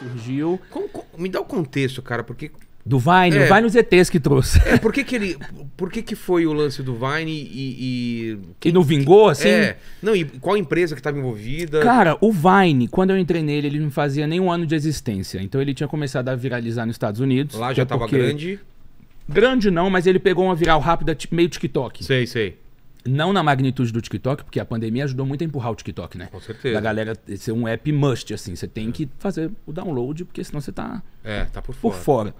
surgiu. Como, me dá o contexto, cara, porque. Do Vine, é, o Vine os ETs que trouxe. É, por que, que ele. Por que, que foi o lance do Vine e. E, e não vingou, assim? É. Não, e qual empresa que estava envolvida? Cara, o Vine, quando eu entrei nele, ele não fazia nem um ano de existência. Então ele tinha começado a viralizar nos Estados Unidos. Lá já estava é porque... grande. Grande não, mas ele pegou uma viral rápida, tipo meio TikTok. Sei, sei. Não na magnitude do TikTok, porque a pandemia ajudou muito a empurrar o TikTok, né? Com certeza. Da galera ser um app must, assim. Você tem que fazer o download, porque senão você tá. É, tá por fora. Por fora.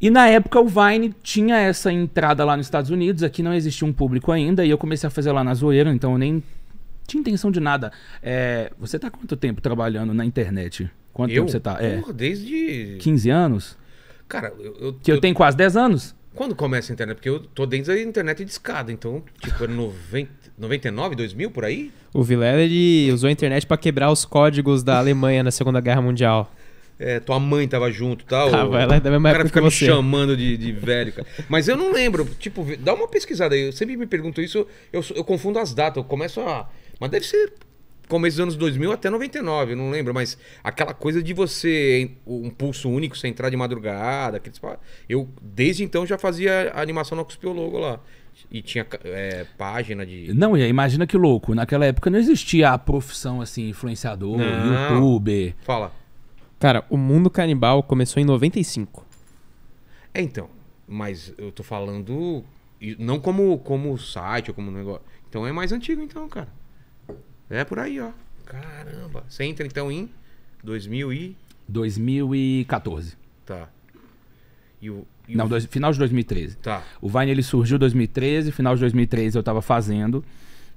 E na época o Vine tinha essa entrada lá nos Estados Unidos, aqui não existia um público ainda, e eu comecei a fazer lá na zoeira, então eu nem tinha intenção de nada. É, você tá quanto tempo trabalhando na internet? Quanto eu? tempo você tá? É. Desde. 15 anos? Cara, eu. eu que eu, eu tenho quase 10 anos? Quando começa a internet? Porque eu tô dentro da internet de escada, então, tipo, é 90, 99, 2000 por aí? O Vilela, ele usou a internet para quebrar os códigos da Alemanha na Segunda Guerra Mundial. É, tua mãe tava junto e tá? tal. Tava, ela é da mesma o cara fica me você. chamando de, de velho, cara. Mas eu não lembro, tipo, dá uma pesquisada aí. Eu sempre me pergunto isso, eu, eu confundo as datas, eu começo a. Mas deve ser começo dos anos 2000 até 99, não lembro, mas aquela coisa de você, um pulso único, você entrar de madrugada, aqueles... eu desde então já fazia animação no Cuspiologo lá. E tinha é, página de. Não, imagina que louco. Naquela época não existia a profissão assim, influenciador, não. youtuber. Fala. Cara, o mundo canibal começou em 95. É, então. Mas eu tô falando. Não como, como site ou como negócio. Então é mais antigo, então, cara. É por aí, ó. Caramba. Você entra então em 2000 e... 2014. Tá. E o, e Não, o... dois, final de 2013. Tá. O Vine ele surgiu em 2013, final de 2013 eu estava fazendo.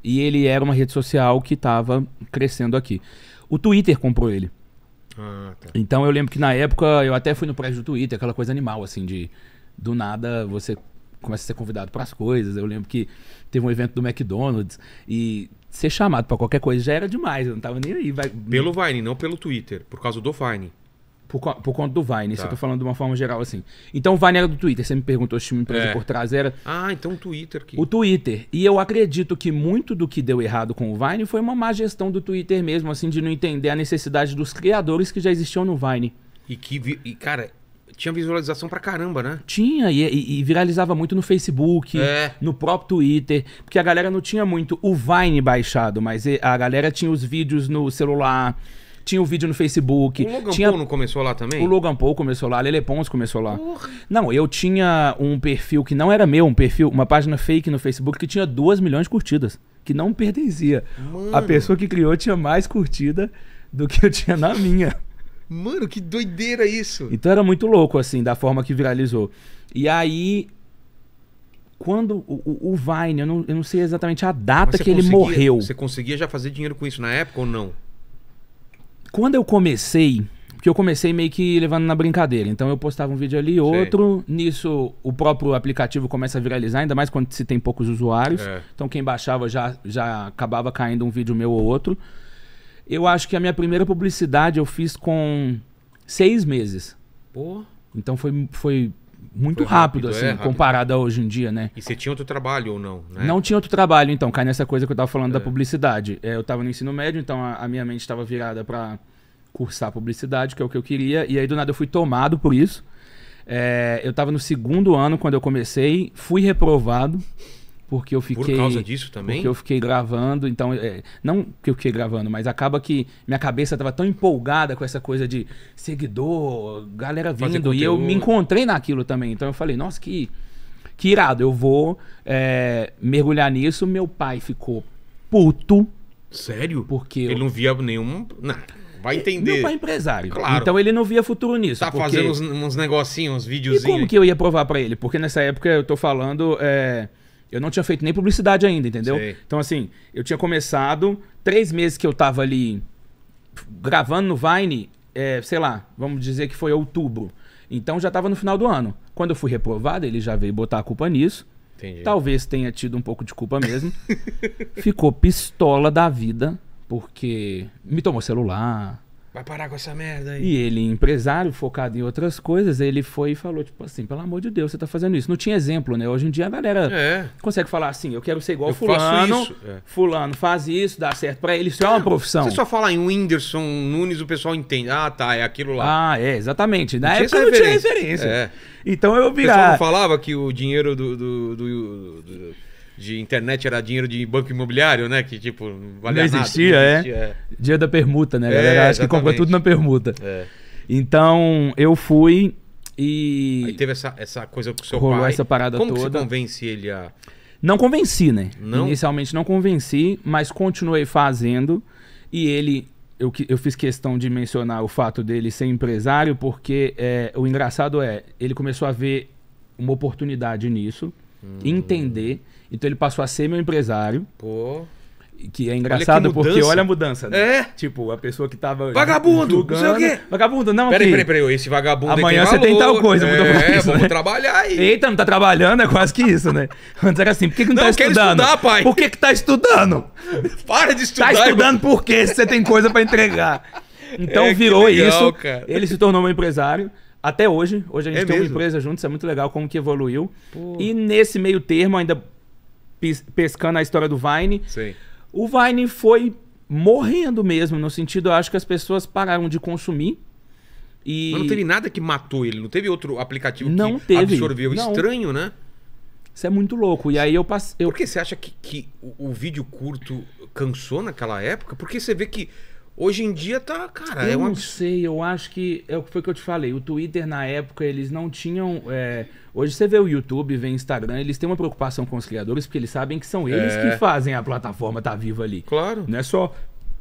E ele era uma rede social que estava crescendo aqui. O Twitter comprou ele. Ah, tá. Então eu lembro que na época eu até fui no prédio do Twitter, aquela coisa animal, assim, de do nada você começa a ser convidado para as coisas. Eu lembro que teve um evento do McDonald's e ser chamado para qualquer coisa já era demais, eu não tava nem aí. Vai... Pelo Vine, não pelo Twitter, por causa do Vine. Por, por conta do Vine, tá. isso eu tô falando de uma forma geral assim. Então o Vine era do Twitter, você me perguntou se tinha uma empresa é. por trás, era. Ah, então o Twitter que. O Twitter. E eu acredito que muito do que deu errado com o Vine foi uma má gestão do Twitter mesmo, assim, de não entender a necessidade dos criadores que já existiam no Vine. E que, e, cara, tinha visualização pra caramba, né? Tinha, e, e, viralizava muito no Facebook, é. no próprio Twitter, porque a galera não tinha muito o Vine baixado, mas a galera tinha os vídeos no celular, tinha o vídeo no Facebook. O Logan tinha... Paul não começou lá também? O Logan Paul começou lá, a Lele Pons começou lá. Porra. Não, eu tinha um perfil que não era meu, um perfil, uma página fake no Facebook que tinha 2 milhões de curtidas, que não pertencia. Mano. A pessoa que criou tinha mais curtida do que eu tinha na minha. Mano, que doideira isso. Então era muito louco, assim, da forma que viralizou. E aí, quando o, o Vine, eu não, eu não sei exatamente a data que ele morreu. Você conseguia já fazer dinheiro com isso na época ou não? Quando eu comecei, porque eu comecei meio que levando na brincadeira. Então eu postava um vídeo ali, outro. Sei. Nisso o próprio aplicativo começa a viralizar, ainda mais quando se tem poucos usuários. É. Então quem baixava já, já acabava caindo um vídeo meu ou outro. Eu acho que a minha primeira publicidade eu fiz com seis meses. Pô. Então foi, foi muito foi rápido, rápido, é, assim, é, rápido. comparado a hoje em dia, né? E você tinha outro trabalho ou não? Né? Não tinha outro trabalho, então, cai nessa coisa que eu tava falando é. da publicidade. É, eu tava no ensino médio, então a, a minha mente estava virada para cursar publicidade, que é o que eu queria, e aí do nada eu fui tomado por isso. É, eu tava no segundo ano quando eu comecei, fui reprovado porque eu fiquei. Por causa disso também? Porque eu fiquei gravando, então. É, não que eu fiquei gravando, mas acaba que minha cabeça estava tão empolgada com essa coisa de seguidor, galera vindo. E eu me encontrei naquilo também. Então eu falei, nossa, que, que irado, eu vou é, mergulhar nisso. Meu pai ficou puto. Sério? Porque. Ele eu... não via nenhum. Nada vai é, entender. Meu pai é empresário. Claro. Então ele não via futuro nisso. Tá porque... fazendo uns, uns negocinhos, uns videozinhos. E como que eu ia provar para ele? Porque nessa época eu tô falando. É... Eu não tinha feito nem publicidade ainda, entendeu? Sei. Então, assim, eu tinha começado, três meses que eu tava ali gravando no Vine, é, sei lá, vamos dizer que foi outubro. Então já tava no final do ano. Quando eu fui reprovado, ele já veio botar a culpa nisso. Entendi. Talvez tenha tido um pouco de culpa mesmo. Ficou pistola da vida, porque me tomou celular, Vai parar com essa merda aí. E ele, empresário, focado em outras coisas, ele foi e falou, tipo assim, pelo amor de Deus, você tá fazendo isso. Não tinha exemplo, né? Hoje em dia a galera é. consegue falar assim, eu quero ser igual eu fulano. É. Fulano faz isso, dá certo pra ele. Isso é uma profissão. Você só fala em Whindersson, Nunes, o pessoal entende. Ah, tá, é aquilo lá. Ah, é, exatamente. Na não época tinha não tinha referência. É. Então eu virava... O pessoal não falava que o dinheiro do, do, do, do de internet era dinheiro de banco imobiliário, né? Que tipo, não valia não existia, nada. Não é. existia, é. é. Dia da permuta, né? A galera é, acha exatamente. que compra tudo na permuta. É. Então, eu fui e. Aí teve essa, essa coisa com o seu rolou pai. essa parada Como toda. Como você convence ele a. Não convenci, né? Não? Inicialmente não convenci, mas continuei fazendo. E ele, eu, eu fiz questão de mencionar o fato dele ser empresário, porque é, o engraçado é, ele começou a ver uma oportunidade nisso hum. entender. Então ele passou a ser meu empresário. Pô. Que é engraçado olha que porque olha a mudança, né? É. Tipo, a pessoa que tava. Vagabundo! Julgando, não sei o quê. Vagabundo, não. Peraí, peraí, peraí. Esse vagabundo Amanhã é você tem tal coisa. É, isso, vamos né? trabalhar aí. Eita, não tá trabalhando? É quase que isso, né? Antes era assim, por que, que não, não tá estudando? Estudar, pai. Por que, que tá estudando? Para de estudar. Tá estudando por quê? Se você tem coisa pra entregar. É, então é, virou legal, isso. Cara. Ele se tornou um empresário. Até hoje. Hoje a gente é tem mesmo? uma empresa juntos, é muito legal como que evoluiu. Pô. E nesse meio termo, ainda pescando a história do Vine, Sim. o Vine foi morrendo mesmo, no sentido, eu acho que as pessoas pararam de consumir. E... Mas não teve nada que matou ele, não teve outro aplicativo não que teve. absorveu. Não. Estranho, né? Isso é muito louco. E aí eu passei. Eu... Por que você acha que, que o, o vídeo curto cansou naquela época? Porque você vê que Hoje em dia tá, cara. É eu é uma... não sei, eu acho que é o que foi que eu te falei. O Twitter na época eles não tinham. É... Hoje você vê o YouTube, vê o Instagram, eles têm uma preocupação com os criadores porque eles sabem que são eles é... que fazem a plataforma estar tá viva ali. Claro. Não é só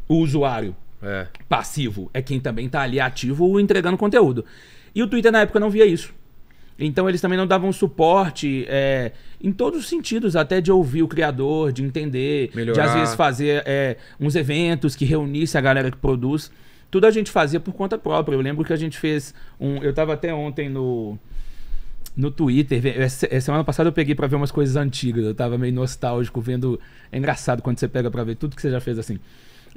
o usuário é. passivo, é quem também tá ali ativo entregando conteúdo. E o Twitter na época não via isso. Então eles também não davam suporte é, em todos os sentidos, até de ouvir o criador, de entender, Melhorar. de às vezes fazer é, uns eventos que reunisse a galera que produz. Tudo a gente fazia por conta própria. Eu lembro que a gente fez um. Eu estava até ontem no no Twitter. É, é, semana passada eu peguei para ver umas coisas antigas. Eu tava meio nostálgico vendo. É engraçado quando você pega para ver tudo que você já fez assim.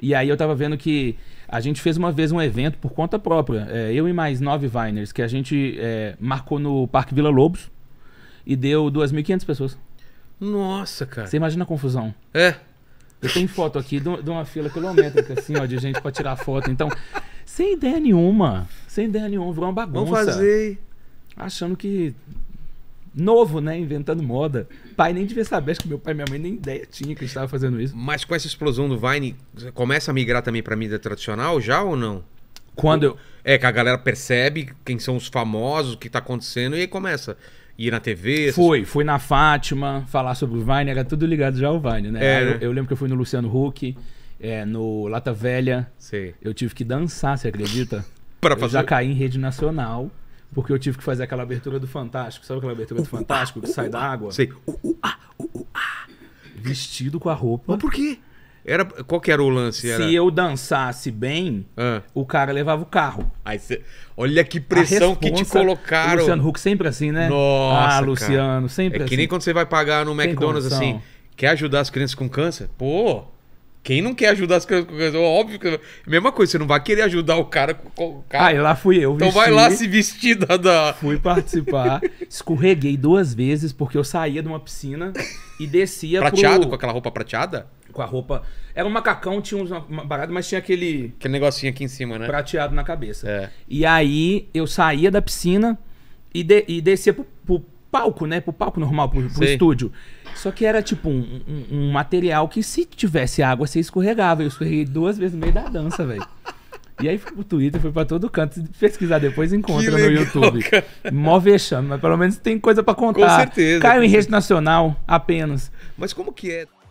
E aí eu tava vendo que a gente fez uma vez um evento por conta própria, é, eu e mais nove Viners, que a gente é, marcou no Parque Vila Lobos e deu 2.500 pessoas. Nossa, cara. Você imagina a confusão. É. Eu tenho foto aqui de uma fila quilométrica, assim, ó, de gente pra tirar foto. Então, sem ideia nenhuma. Sem ideia nenhuma, virou uma bagunça. Vamos fazer. Achando que novo, né? Inventando moda. Pai nem devia saber, acho que meu pai e minha mãe nem ideia tinha que estava fazendo isso. Mas com essa explosão do Vine, começa a migrar também para mídia tradicional já ou não? Quando É, que a galera percebe quem são os famosos, o que tá acontecendo, e aí começa ir na TV? Fui, fui na Fátima falar sobre o Vine, era tudo ligado já ao Vine, né? É, eu, né? eu, lembro que eu fui no Luciano Huck, é, no Lata Velha. Sim. Eu tive que dançar, você acredita? para fazer... Eu já caí em rede nacional porque eu tive que fazer aquela abertura do Fantástico. Sabe aquela abertura do Fantástico que sai da água? Sei. Vestido com a roupa. Mas por quê? Era, qual que era o lance? Era... Se eu dançasse bem, ah. o cara levava o carro. Aí cê... Olha que pressão que te colocaram. Luciano Huck sempre assim, né? Nossa, Ah, Luciano, cara. sempre é assim. É que nem assim. quando você vai pagar no McDonald's assim, quer ajudar as crianças com câncer? Pô, quem não quer ajudar as coisas? Óbvio que. Mesma coisa, você não vai querer ajudar o cara com o cara. Ah, lá fui eu. então vai lá se vestir da. Fui participar. Escorreguei duas vezes porque eu saía de uma piscina e descia. Prateado? Pro... Com aquela roupa prateada? Com a roupa. Era um macacão, tinha uns barato, mas tinha aquele. Aquele negocinho aqui em cima, né? Prateado na cabeça. É. E aí eu saía da piscina e, de... e descia pro palco, né? Pro palco normal, pro, pro estúdio. Só que era tipo um, um, um, material que se tivesse água, você escorregava. Eu escorreguei duas vezes no meio da dança, velho. E aí foi pro Twitter, foi pra todo canto. Se pesquisar depois, encontra legal, no YouTube. Cara. Mó vexame, mas pelo menos tem coisa para contar. Com certeza. Caiu em rede nacional apenas. Mas como que é?